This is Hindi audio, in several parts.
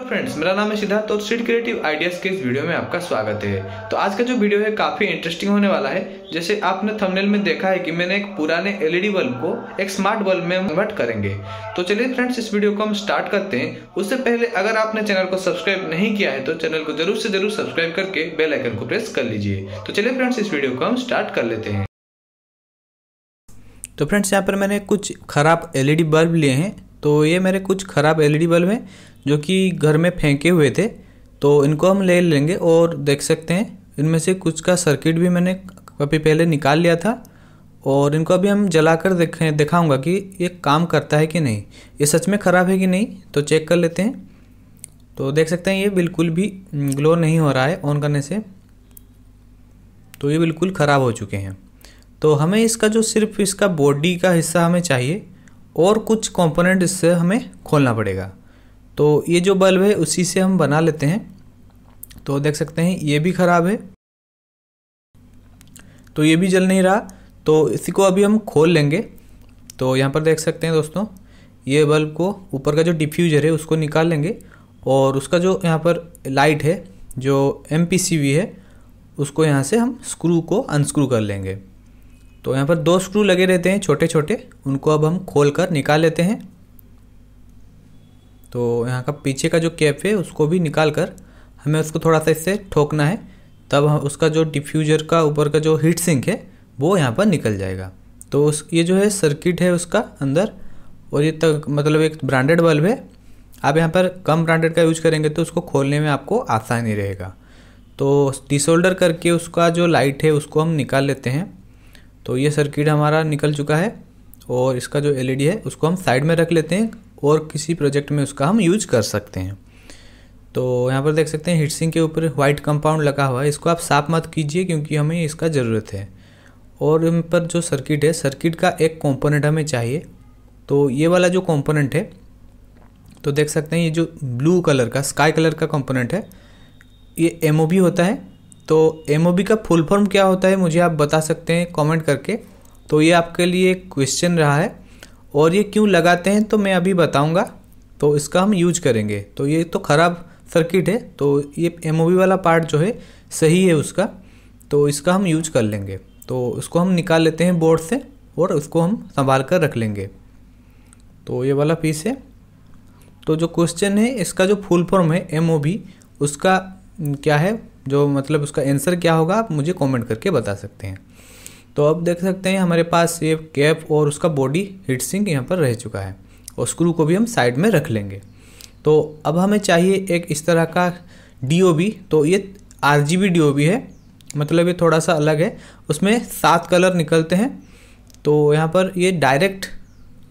फ्रेंड्स मेरा नाम है सिद्धार्थ और सीड क्रिएटिव आइडियाज के इस वीडियो में आपका स्वागत है तो आज का जो वीडियो है काफी इंटरेस्टिंग होने वाला है जैसे आपने थंबनेल में देखा है कि मैंने एक पुराने एलईडी बल्ब e को एक स्मार्ट बल्ब में कन्वर्ट करेंगे तो चलिए फ्रेंड्स इस वीडियो को हम स्टार्ट करते हैं उससे पहले अगर आपने चैनल को सब्सक्राइब नहीं किया है तो चैनल को जरूर से जरूर सब्सक्राइब करके बेलाइकन को प्रेस कर लीजिए तो चलिए फ्रेंड्स इस वीडियो को हम स्टार्ट कर लेते हैं तो फ्रेंड्स यहाँ पर मैंने कुछ खराब एलईडी बल्ब e लिए हैं तो ये मेरे कुछ खराब एलईडी बल्ब e हैं जो कि घर में फेंके हुए थे तो इनको हम ले लेंगे और देख सकते हैं इनमें से कुछ का सर्किट भी मैंने अभी पहले निकाल लिया था और इनको अभी हम जला कर देखें दिखाऊँगा कि ये काम करता है कि नहीं ये सच में ख़राब है कि नहीं तो चेक कर लेते हैं तो देख सकते हैं ये बिल्कुल भी ग्लो नहीं हो रहा है ऑन करने से तो ये बिल्कुल ख़राब हो चुके हैं तो हमें इसका जो सिर्फ इसका बॉडी का हिस्सा हमें चाहिए और कुछ कंपोनेंट इससे हमें खोलना पड़ेगा तो ये जो बल्ब है उसी से हम बना लेते हैं तो देख सकते हैं ये भी ख़राब है तो ये भी जल नहीं रहा तो इसी को अभी हम खोल लेंगे तो यहाँ पर देख सकते हैं दोस्तों ये बल्ब को ऊपर का जो डिफ्यूज़र है उसको निकाल लेंगे और उसका जो यहाँ पर लाइट है जो एम है उसको यहाँ से हम स्क्रू को अनस्क्रू कर लेंगे तो यहाँ पर दो स्क्रू लगे रहते हैं छोटे छोटे उनको अब हम खोल कर निकाल लेते हैं तो यहाँ का पीछे का जो कैप है उसको भी निकाल कर हमें उसको थोड़ा सा इससे ठोकना है तब उसका जो डिफ्यूजर का ऊपर का जो हीट सिंक है वो यहाँ पर निकल जाएगा तो उस ये जो है सर्किट है उसका अंदर और ये तक मतलब एक ब्रांडेड बल्ब है आप यहाँ पर कम ब्रांडेड का यूज करेंगे तो उसको खोलने में आपको आसानी रहेगा तो डिसोल्डर करके उसका जो लाइट है उसको हम निकाल लेते हैं तो ये सर्किट हमारा निकल चुका है और इसका जो एलईडी है उसको हम साइड में रख लेते हैं और किसी प्रोजेक्ट में उसका हम यूज कर सकते हैं तो यहाँ पर देख सकते हैं सिंह के ऊपर वाइट कंपाउंड लगा हुआ है इसको आप साफ मत कीजिए क्योंकि हमें इसका ज़रूरत है और इन पर जो सर्किट है सर्किट का एक कंपोनेंट हमें चाहिए तो ये वाला जो कंपोनेंट है तो देख सकते हैं ये जो ब्लू कलर का स्काई कलर का कंपोनेंट है ये एम होता है तो एम का फुल फॉर्म क्या होता है मुझे आप बता सकते हैं कमेंट करके तो ये आपके लिए क्वेश्चन रहा है और ये क्यों लगाते हैं तो मैं अभी बताऊँगा तो इसका हम यूज करेंगे तो ये तो ख़राब सर्किट है तो ये एम वाला पार्ट जो है सही है उसका तो इसका हम यूज कर लेंगे तो उसको हम निकाल लेते हैं बोर्ड से और उसको हम संभाल कर रख लेंगे तो ये वाला पीस है तो जो क्वेश्चन है इसका जो फुल फॉर्म है एम उसका क्या है जो मतलब उसका आंसर क्या होगा आप मुझे कमेंट करके बता सकते हैं तो अब देख सकते हैं हमारे पास ये कैप और उसका बॉडी हीट सिंक यहाँ पर रह चुका है और स्क्रू को भी हम साइड में रख लेंगे तो अब हमें चाहिए एक इस तरह का डी तो ये आर जी है मतलब ये थोड़ा सा अलग है उसमें सात कलर निकलते हैं तो यहाँ पर ये डायरेक्ट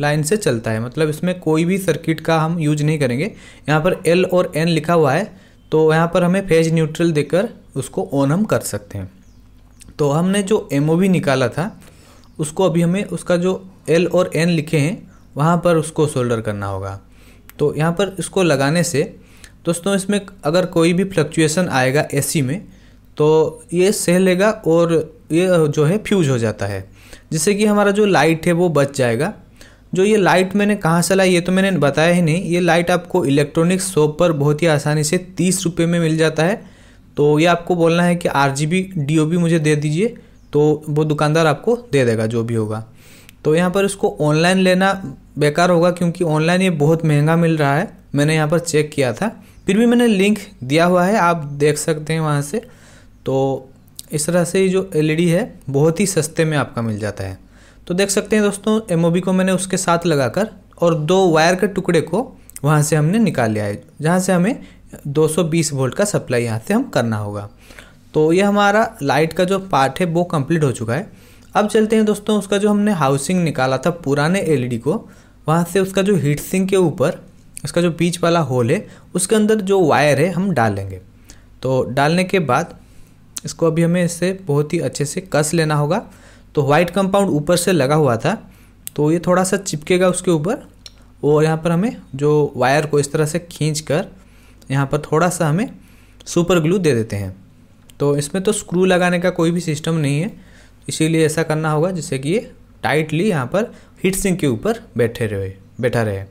लाइन से चलता है मतलब इसमें कोई भी सर्किट का हम यूज नहीं करेंगे यहाँ पर एल और एन लिखा हुआ है तो यहाँ पर हमें फेज न्यूट्रल देकर उसको ऑन हम कर सकते हैं तो हमने जो एम निकाला था उसको अभी हमें उसका जो एल और एन लिखे हैं वहाँ पर उसको सोल्डर करना होगा तो यहाँ पर इसको लगाने से दोस्तों इसमें अगर कोई भी फ्लक्चुएसन आएगा ए में तो ये सह लेगा और ये जो है फ्यूज हो जाता है जिससे कि हमारा जो लाइट है वो बच जाएगा जो ये लाइट मैंने कहाँ से लाई ये तो मैंने बताया ही नहीं ये लाइट आपको इलेक्ट्रॉनिक्स शॉप पर बहुत ही आसानी से तीस रुपये में मिल जाता है तो ये आपको बोलना है कि R G B D O B मुझे दे दीजिए तो वो दुकानदार आपको दे देगा जो भी होगा तो यहाँ पर इसको ऑनलाइन लेना बेकार होगा क्योंकि ऑनलाइन ये बहुत महंगा मिल रहा है मैंने यहाँ पर चेक किया था फिर भी मैंने लिंक दिया हुआ है आप देख सकते हैं वहाँ से तो इस तरह से ये जो एल है बहुत ही सस्ते में आपका मिल जाता है तो देख सकते हैं दोस्तों एम को मैंने उसके साथ लगाकर और दो वायर के टुकड़े को वहाँ से हमने निकाल लिया है जहाँ से हमें 220 वोल्ट का सप्लाई यहाँ से हम करना होगा तो ये हमारा लाइट का जो पार्ट है वो कंप्लीट हो चुका है अब चलते हैं दोस्तों उसका जो हमने हाउसिंग निकाला था पुराने एलईडी को वहाँ से उसका जो हीट सिंक के ऊपर उसका जो बीच वाला होल है उसके अंदर जो वायर है हम डालेंगे तो डालने के बाद इसको अभी हमें इससे बहुत ही अच्छे से कस लेना होगा तो वाइट कंपाउंड ऊपर से लगा हुआ था तो ये थोड़ा सा चिपकेगा उसके ऊपर और यहाँ पर हमें जो वायर को इस तरह से खींच कर यहाँ पर थोड़ा सा हमें सुपर ग्लू दे देते हैं तो इसमें तो स्क्रू लगाने का कोई भी सिस्टम नहीं है इसीलिए ऐसा करना होगा जिससे कि ये टाइटली यहाँ पर हीट सिंक के ऊपर बैठे रहे बैठा रहे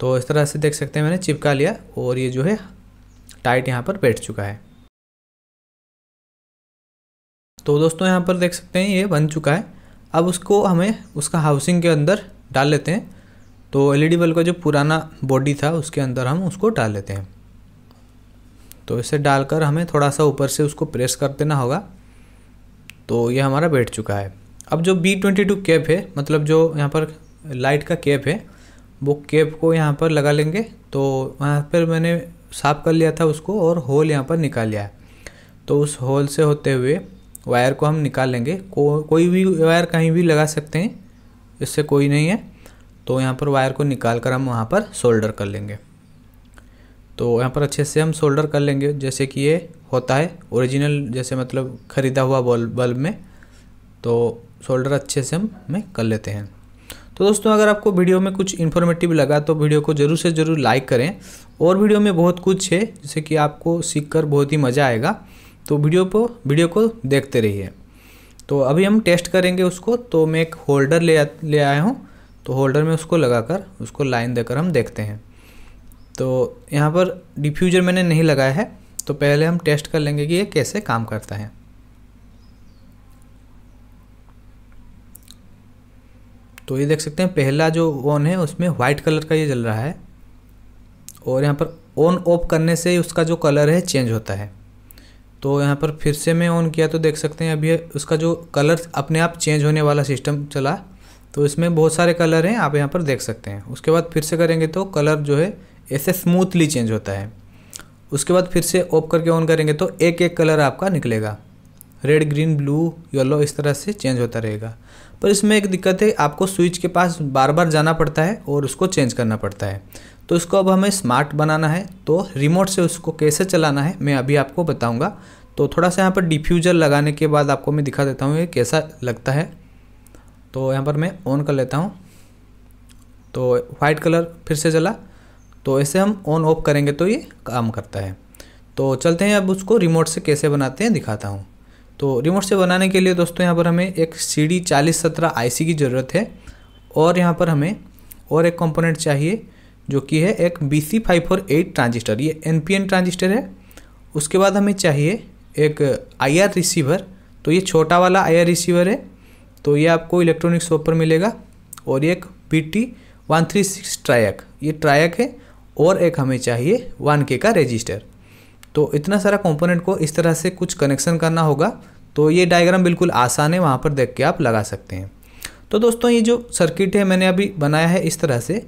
तो इस तरह से देख सकते हैं मैंने चिपका लिया और ये जो है टाइट यहाँ पर बैठ चुका है तो दोस्तों यहाँ पर देख सकते हैं ये बन चुका है अब उसको हमें उसका हाउसिंग के अंदर डाल लेते हैं तो एलईडी बल्ब का जो पुराना बॉडी था उसके अंदर हम उसको डाल लेते हैं तो इसे डालकर हमें थोड़ा सा ऊपर से उसको प्रेस कर देना होगा तो ये हमारा बैठ चुका है अब जो बी ट्वेंटी टू कैप है मतलब जो यहाँ पर लाइट का कैप है वो कैप को यहाँ पर लगा लेंगे तो वहाँ पर मैंने साफ़ कर लिया था उसको और होल यहाँ पर निकाल लिया है तो उस होल से होते हुए वायर को हम निकाल लेंगे को, कोई भी वायर कहीं भी लगा सकते हैं इससे कोई नहीं है तो यहाँ पर वायर को निकाल कर हम वहाँ पर सोल्डर कर लेंगे तो यहाँ पर अच्छे से हम सोल्डर कर लेंगे जैसे कि ये होता है ओरिजिनल जैसे मतलब ख़रीदा हुआ बल्ब बल्ब में तो सोल्डर अच्छे से हम में कर लेते हैं तो दोस्तों अगर आपको वीडियो में कुछ इन्फॉर्मेटिव लगा तो वीडियो को ज़रूर से ज़रूर लाइक करें और वीडियो में बहुत कुछ है जैसे कि आपको सीख कर बहुत ही मज़ा आएगा तो वीडियो को वीडियो को देखते रहिए तो अभी हम टेस्ट करेंगे उसको तो मैं एक होल्डर ले ले आया हूँ तो होल्डर में उसको लगाकर उसको लाइन देकर हम देखते हैं तो यहाँ पर डिफ्यूजर मैंने नहीं लगाया है तो पहले हम टेस्ट कर लेंगे कि ये कैसे काम करता है तो ये देख सकते हैं पहला जो ऑन है उसमें वाइट कलर का ये जल रहा है और यहाँ पर ऑन ऑफ करने से उसका जो कलर है चेंज होता है तो यहाँ पर फिर से मैं ऑन किया तो देख सकते हैं अभी उसका जो कलर अपने आप चेंज होने वाला सिस्टम चला तो इसमें बहुत सारे कलर हैं आप यहाँ पर देख सकते हैं उसके बाद फिर से करेंगे तो कलर जो है ऐसे स्मूथली चेंज होता है उसके बाद फिर से ऑफ करके ऑन करेंगे तो एक एक कलर आपका निकलेगा रेड ग्रीन ब्लू येलो इस तरह से चेंज होता रहेगा पर इसमें एक दिक्कत है आपको स्विच के पास बार बार जाना पड़ता है और उसको चेंज करना पड़ता है तो इसको अब हमें स्मार्ट बनाना है तो रिमोट से उसको कैसे चलाना है मैं अभी आपको बताऊंगा तो थोड़ा सा यहाँ पर डिफ्यूज़र लगाने के बाद आपको मैं दिखा देता हूँ ये कैसा लगता है तो यहाँ पर मैं ऑन कर लेता हूँ तो वाइट कलर फिर से चला तो ऐसे हम ऑन ऑफ करेंगे तो ये काम करता है तो चलते हैं अब उसको रिमोट से कैसे बनाते हैं दिखाता हूँ तो रिमोट से बनाने के लिए दोस्तों यहाँ पर हमें एक सी डी चालीस सत्रह आई की ज़रूरत है और यहाँ पर हमें और एक कंपोनेंट चाहिए जो कि है एक B C five four eight transistor ये एन पी एन ट्रांजिस्टर है उसके बाद हमें चाहिए एक आई आर रिसीवर तो ये छोटा वाला आई आर रिसीवर है तो ये आपको इलेक्ट्रॉनिक शॉप पर मिलेगा और एक P T one three six triac ये ट्रायक है और एक हमें चाहिए वन के का रजिस्टर तो इतना सारा कंपोनेंट को इस तरह से कुछ कनेक्शन करना होगा तो ये डायग्राम बिल्कुल आसान है वहाँ पर देख के आप लगा सकते हैं तो दोस्तों ये जो सर्किट है मैंने अभी बनाया है इस तरह से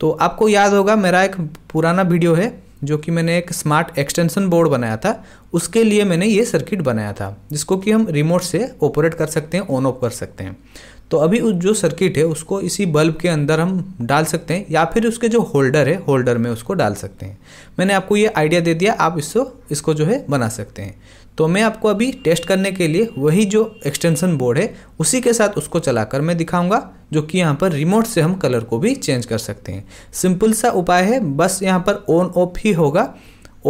तो आपको याद होगा मेरा एक पुराना वीडियो है जो कि मैंने एक स्मार्ट एक्सटेंशन बोर्ड बनाया था उसके लिए मैंने ये सर्किट बनाया था जिसको कि हम रिमोट से ऑपरेट कर सकते हैं ऑन ऑफ कर सकते हैं तो अभी उस जो सर्किट है उसको इसी बल्ब के अंदर हम डाल सकते हैं या फिर उसके जो होल्डर है होल्डर में उसको डाल सकते हैं मैंने आपको ये आइडिया दे दिया आप इसको इसको जो है बना सकते हैं तो मैं आपको अभी टेस्ट करने के लिए वही जो एक्सटेंशन बोर्ड है उसी के साथ उसको चलाकर मैं दिखाऊंगा जो कि यहाँ पर रिमोट से हम कलर को भी चेंज कर सकते हैं सिंपल सा उपाय है बस यहाँ पर ऑन ऑफ ही होगा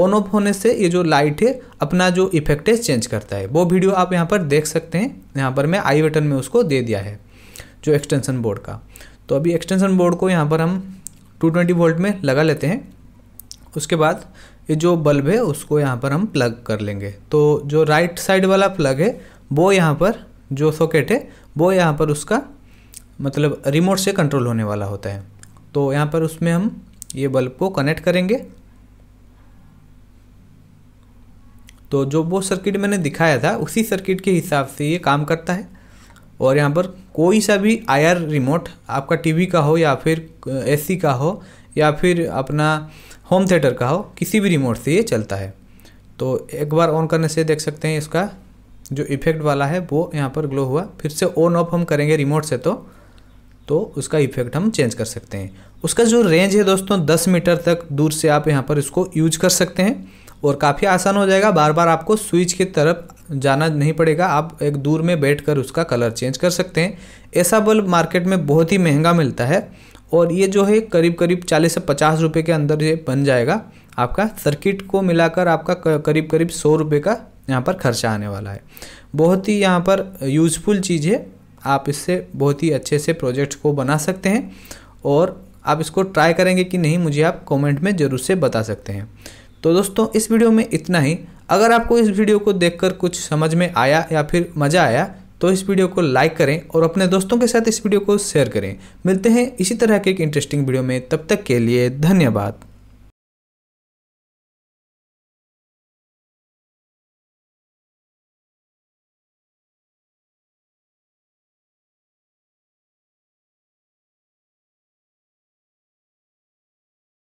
ऑन ऑफ होने से ये जो लाइट है अपना जो इफेक्ट है चेंज करता है वो वीडियो आप यहाँ पर देख सकते हैं यहाँ पर मैं आई बटन में उसको दे दिया है जो एक्सटेंसन बोर्ड का तो अभी एक्सटेंसन बोर्ड को यहाँ पर हम 220 वोल्ट में लगा लेते हैं उसके बाद ये जो बल्ब है उसको यहाँ पर हम प्लग कर लेंगे तो जो राइट साइड वाला प्लग है वो यहाँ पर जो सॉकेट है वो यहाँ पर उसका मतलब रिमोट से कंट्रोल होने वाला होता है तो यहाँ पर उसमें हम ये बल्ब को कनेक्ट करेंगे तो जो वो सर्किट मैंने दिखाया था उसी सर्किट के हिसाब से ये काम करता है और यहाँ पर कोई सा भी आयर रिमोट आपका टीवी का हो या फिर एसी का हो या फिर अपना होम थिएटर का हो किसी भी रिमोट से ये चलता है तो एक बार ऑन करने से देख सकते हैं इसका जो इफ़ेक्ट वाला है वो यहाँ पर ग्लो हुआ फिर से ऑन ऑफ हम करेंगे रिमोट से तो तो उसका इफेक्ट हम चेंज कर सकते हैं उसका जो रेंज है दोस्तों 10 मीटर तक दूर से आप यहाँ पर इसको यूज कर सकते हैं और काफ़ी आसान हो जाएगा बार बार आपको स्विच की तरफ जाना नहीं पड़ेगा आप एक दूर में बैठ कर उसका कलर चेंज कर सकते हैं ऐसा बल्ब मार्केट में बहुत ही महंगा मिलता है और ये जो है करीब करीब चालीस से पचास रुपये के अंदर ये बन जाएगा आपका सर्किट को मिलाकर आपका करीब करीब सौ रुपये का यहाँ पर खर्चा आने वाला है बहुत ही यहाँ पर यूजफुल चीज़ है आप इससे बहुत ही अच्छे से प्रोजेक्ट को बना सकते हैं और आप इसको ट्राई करेंगे कि नहीं मुझे आप कमेंट में ज़रूर से बता सकते हैं तो दोस्तों इस वीडियो में इतना ही अगर आपको इस वीडियो को देखकर कुछ समझ में आया या फिर मज़ा आया तो इस वीडियो को लाइक करें और अपने दोस्तों के साथ इस वीडियो को शेयर करें मिलते हैं इसी तरह के एक इंटरेस्टिंग वीडियो में तब तक के लिए धन्यवाद